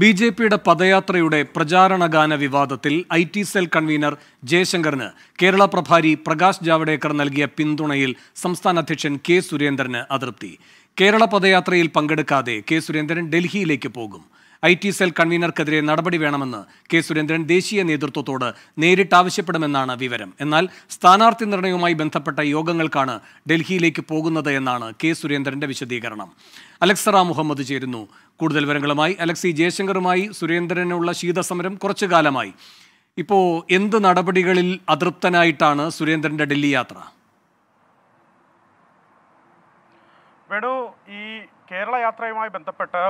B J പിയുടെ പദയാത്രയുടെ പ്രചാരണ ഗാന വിവാദത്തിൽ ഐ ടി സെൽ കൺവീനർ ജയശങ്കറിന് കേരള പ്രഭാരി പ്രകാശ് ജാവ്ഡേക്കർ നൽകിയ പിന്തുണയിൽ സംസ്ഥാന അധ്യക്ഷൻ കെ സുരേന്ദ്രന് അതൃപ്തി കേരള പദയാത്രയിൽ പങ്കെടുക്കാതെ കെ സുരേന്ദ്രൻ ഡൽഹിയിലേക്ക് പോകും ഐ ടി സെൽ കൺവീനർക്കെതിരെ നടപടി വേണമെന്ന് കെ സുരേന്ദ്രൻ ദേശീയ നേതൃത്വത്തോട് നേരിട്ട് ആവശ്യപ്പെടുമെന്നാണ് വിവരം എന്നാൽ സ്ഥാനാർത്ഥി നിർണയവുമായി ബന്ധപ്പെട്ട യോഗങ്ങൾക്കാണ് ഡൽഹിയിലേക്ക് പോകുന്നത് എന്നാണ് കെ സുരേന്ദ്രന്റെ വിശദീകരണം അലക്സറ മുഹമ്മദ് ചേരുന്നു കൂടുതൽ വിവരങ്ങളുമായി അലക്സി ജയശങ്കറുമായി സുരേന്ദ്രനുള്ള ശീതസമരം കുറച്ചു കാലമായി ഇപ്പോൾ എന്ത് നടപടികളിൽ അതൃപ്തനായിട്ടാണ് സുരേന്ദ്രന്റെ ഡൽഹി യാത്ര വേണു ഈ കേരള യാത്രയുമായി ബന്ധപ്പെട്ട്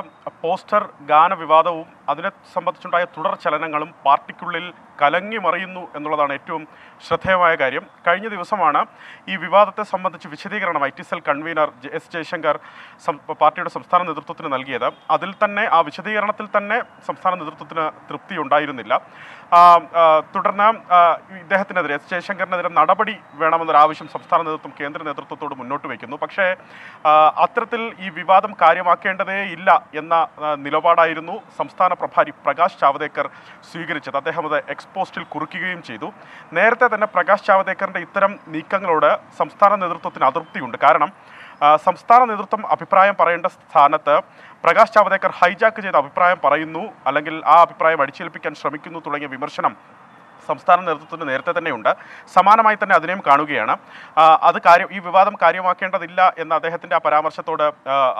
പോസ്റ്റർ ഗാന വിവാദവും അതിനെ സംബന്ധിച്ചുണ്ടായ തുടർ ചലനങ്ങളും പാർട്ടിക്കുള്ളിൽ കലങ്ങി മറിയുന്നു എന്നുള്ളതാണ് ഏറ്റവും ശ്രദ്ധേയമായ കാര്യം കഴിഞ്ഞ ദിവസമാണ് ഈ വിവാദത്തെ സംബന്ധിച്ച് വിശദീകരണം I T cell convener S Jayashankar പാർട്ടിയുടെ സംസ്ഥാന നേതൃത്വത്തിന് നൽകിയത് അതിൽ തന്നെ ആ വിശദീകരണത്തിൽ തന്നെ സംസ്ഥാന നേതൃത്വത്തിന് തൃപ്തി ഉണ്ടായിരുന്നില്ല തുടർന്ന് ഇദ്ദേഹത്തിനെതിരെ എസ് ജയശങ്കറിനെതിരെ നടപടി വേണമെന്നൊരു ആവശ്യം സംസ്ഥാന നേതൃത്വം കേന്ദ്ര നേതൃത്വത്തോട് മുന്നോട്ട് വയ്ക്കുന്നു പക്ഷേ അത്തരത്തിൽ ഈ വിവാദ പ്രതിഷേധം കാര്യമാക്കേണ്ടതേ ഇല്ല എന്ന നിലപാടായിരുന്നു സംസ്ഥാന പ്രഭാരി പ്രകാശ് ജാവദേക്കർ സ്വീകരിച്ചത് അദ്ദേഹം അത് എക്സ്പോസ്റ്റിൽ കുറിക്കുകയും ചെയ്തു നേരത്തെ തന്നെ പ്രകാശ് ജാവദേക്കറിൻ്റെ ഇത്തരം നീക്കങ്ങളോട് സംസ്ഥാന നേതൃത്വത്തിന് അതൃപ്തിയുണ്ട് കാരണം സംസ്ഥാന നേതൃത്വം അഭിപ്രായം പറയേണ്ട സ്ഥാനത്ത് പ്രകാശ് ജാവദേക്കർ ഹൈജാക്ക് ചെയ്ത അഭിപ്രായം പറയുന്നു അല്ലെങ്കിൽ ആ അഭിപ്രായം അടിച്ചേൽപ്പിക്കാൻ ശ്രമിക്കുന്നു തുടങ്ങിയ വിമർശനം സംസ്ഥാന നേതൃത്വത്തിന് നേരത്തെ തന്നെയുണ്ട് സമാനമായി തന്നെ അതിനെയും കാണുകയാണ് അത് കാര്യം ഈ വിവാദം കാര്യമാക്കേണ്ടതില്ല എന്ന അദ്ദേഹത്തിൻ്റെ ആ പരാമർശത്തോട്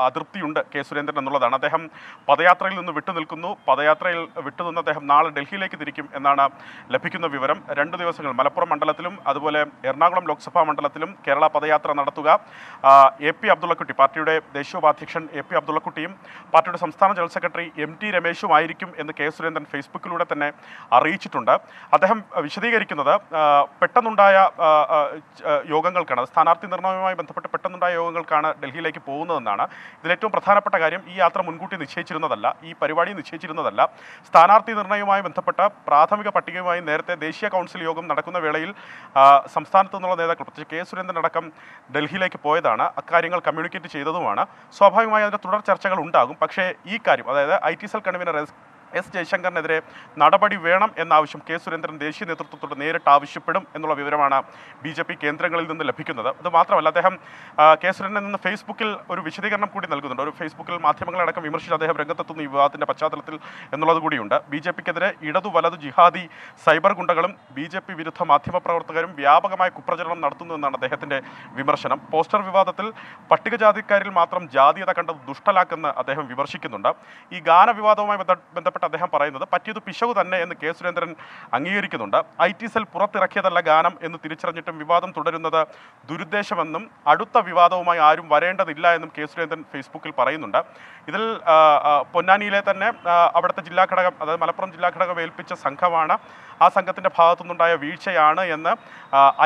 അതൃപ്തിയുണ്ട് കെ സുരേന്ദ്രൻ എന്നുള്ളതാണ് അദ്ദേഹം പദയാത്രയിൽ നിന്ന് വിട്ടുനിൽക്കുന്നു പദയാത്രയിൽ വിട്ടുനിന്ന് അദ്ദേഹം നാളെ ഡൽഹിയിലേക്ക് തിരിക്കും എന്നാണ് ലഭിക്കുന്ന വിവരം രണ്ട് ദിവസങ്ങൾ മലപ്പുറം മണ്ഡലത്തിലും അതുപോലെ എറണാകുളം ലോക്സഭാ മണ്ഡലത്തിലും കേരള പദയാത്ര നടത്തുക എ പി അബ്ദുള്ളക്കുട്ടി പാർട്ടിയുടെ ഉപാധ്യക്ഷൻ എ പി അബ്ദുള്ളക്കുട്ടിയും പാർട്ടിയുടെ സംസ്ഥാന ജനറൽ സെക്രട്ടറി എം ടി രമേശും ആയിരിക്കും എന്ന് കെ സുരേന്ദ്രൻ ഫേസ്ബുക്കിലൂടെ തന്നെ അറിയിച്ചിട്ടുണ്ട് അദ്ദേഹം അദ്ദേഹം വിശദീകരിക്കുന്നത് പെട്ടെന്നുണ്ടായ യോഗങ്ങൾക്കാണ് സ്ഥാനാർത്ഥി നിർണയവുമായി ബന്ധപ്പെട്ട് പെട്ടെന്നുണ്ടായ യോഗങ്ങൾക്കാണ് ഡൽഹിയിലേക്ക് പോകുന്നതെന്നാണ് ഇതിലേറ്റവും പ്രധാനപ്പെട്ട കാര്യം ഈ യാത്ര മുൻകൂട്ടി നിശ്ചയിച്ചിരുന്നതല്ല ഈ പരിപാടി നിശ്ചയിച്ചിരുന്നതല്ല സ്ഥാനാർത്ഥി നിർണയവുമായി ബന്ധപ്പെട്ട പ്രാഥമിക പട്ടികയുമായി നേരത്തെ ദേശീയ കൗൺസിൽ യോഗം നടക്കുന്ന വേളയിൽ സംസ്ഥാനത്തു നിന്നുള്ള നേതാക്കൾ പ്രത്യേകിച്ച് കെ സുരേന്ദ്രൻ അടക്കം ഡൽഹിയിലേക്ക് പോയതാണ് അക്കാര്യങ്ങൾ കമ്മ്യൂണിക്കേറ്റ് ചെയ്തതുമാണ് സ്വാഭാവികമായി അതിൻ്റെ തുടർ ചർച്ചകൾ ഉണ്ടാകും പക്ഷേ ഈ കാര്യം അതായത് I T cell convener S ജയശങ്കറിനെതിരെ നടപടി വേണം എന്ന ആവശ്യം കെ സുരേന്ദ്രൻ ദേശീയ നേതൃത്വത്തോട് നേരിട്ട് ആവശ്യപ്പെടും എന്നുള്ള വിവരമാണ് ബി ജെ പി കേന്ദ്രങ്ങളിൽ നിന്ന് ലഭിക്കുന്നത് അത് മാത്രമല്ല അദ്ദേഹം കെ സുരേന്ദ്രൻ നിന്ന് ഫേസ്ബുക്കിൽ ഒരു വിശദീകരണം കൂടി നൽകുന്നുണ്ട് ഒരു ഫേസ്ബുക്കിൽ മാധ്യമങ്ങളടക്കം വിമർശിച്ച് അദ്ദേഹം രംഗത്തെത്തുന്ന വിവാദത്തിൻ്റെ പശ്ചാത്തലത്തിൽ എന്നുള്ളത് കൂടിയുണ്ട് ബി ജെ പിക്കെതിരെ ഇടതു വലതു ജിഹാദി സൈബർ ഗുണ്ടകളും ബി ജെ പി വിരുദ്ധ മാധ്യമപ്രവർത്തകരും വ്യാപകമായ കുപ്രചരണം നടത്തുന്നു എന്നാണ് അദ്ദേഹത്തിൻ്റെ വിമർശനം പോസ്റ്റർ വിവാദത്തിൽ പട്ടികജാതിക്കാരിൽ മാത്രം ജാതീയത കണ്ടത് ദുഷ്ടലാക്കെന്ന് അദ്ദേഹം വിമർശിക്കുന്നുണ്ട് ഈ ഗാനവിവാദവുമായി ബന്ധപ്പെട്ട് ബന്ധപ്പെട്ട് അദ്ദേഹം പറയുന്നത് പറ്റിയത് പിശകു തന്നെ എന്ന് കെ സുരേന്ദ്രൻ അംഗീകരിക്കുന്നുണ്ട് ഐ ടി സെൽ പുറത്തിറക്കിയതല്ല ഗാനം എന്ന് തിരിച്ചറിഞ്ഞിട്ടും വിവാദം തുടരുന്നത് ദുരുദ്ദേശമെന്നും അടുത്ത വിവാദവുമായി ആരും വരേണ്ടതില്ല എന്നും കെ സുരേന്ദ്രൻ ഫേസ്ബുക്കിൽ പറയുന്നുണ്ട് ഇതിൽ പൊന്നാനിയിലെ തന്നെ അവിടുത്തെ ജില്ലാ ഘടകം അതായത് മലപ്പുറം ജില്ലാ ഘടകം ഏൽപ്പിച്ച സംഘമാണ് ആ സംഘത്തിൻ്റെ ഭാഗത്തുനിന്നുണ്ടായ വീഴ്ചയാണ് എന്ന്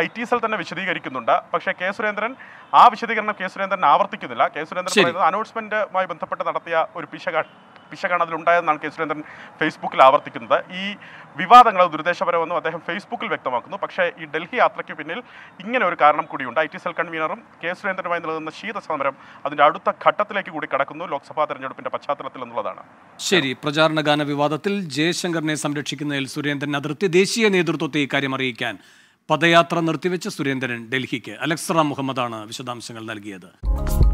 ഐ ടി സെൽ തന്നെ വിശദീകരിക്കുന്നുണ്ട് പക്ഷേ കെ സുരേന്ദ്രൻ ആ വിശദീകരണം കെ സുരേന്ദ്രൻ ആവർത്തിക്കുന്നില്ല കെ സുരേന്ദ്രൻ പറയുന്നത് അനൗൺസ്മെൻറ്റുമായി ബന്ധപ്പെട്ട് നടത്തിയ ഒരു പിശകാണ് പിശ കാണാതിലുണ്ടായെന്നാണ് കെ സുരേന്ദ്രൻ ഫേസ്ബുക്കിൽ ആവർത്തിക്കുന്നത് ഈ വിവാദങ്ങൾ ദുരുദ്ദേശപരമെന്നും അദ്ദേഹം ഫേസ്ബുക്കിൽ വ്യക്തമാക്കുന്നു പക്ഷേ ഈ ഡൽഹി യാത്രയ്ക്ക് പിന്നിൽ ഇങ്ങനെ ഒരു കാരണം കൂടിയുണ്ട് ഐ ടി സെൽ കൺവീനറും കെ സുരേന്ദ്രനുമായി നിലനിന്ന ശീത സമരം അതിൻ്റെ അടുത്ത ഘട്ടത്തിലേക്ക് കൂടി കടക്കുന്നു ലോക്സഭാ തെരഞ്ഞെടുപ്പിന്റെ പശ്ചാത്തലത്തിൽ എന്നുള്ളതാണ് ശരി പ്രചാരണ ഗാന വിവാദത്തിൽ ജയശങ്കറിനെ സംരക്ഷിക്കുന്നതിൽ സുരേന്ദ്രൻ അതിർത്തി ദേശീയ നേതൃത്വത്തെ ഇക്കാര്യം അറിയിക്കാൻ പദയാത്ര നിർത്തിവെച്ച സുരേന്ദ്രൻ ഡൽഹിക്ക് അലക്സറ മുഹമ്മദാണ് വിശദാംശങ്ങൾ നൽകിയത്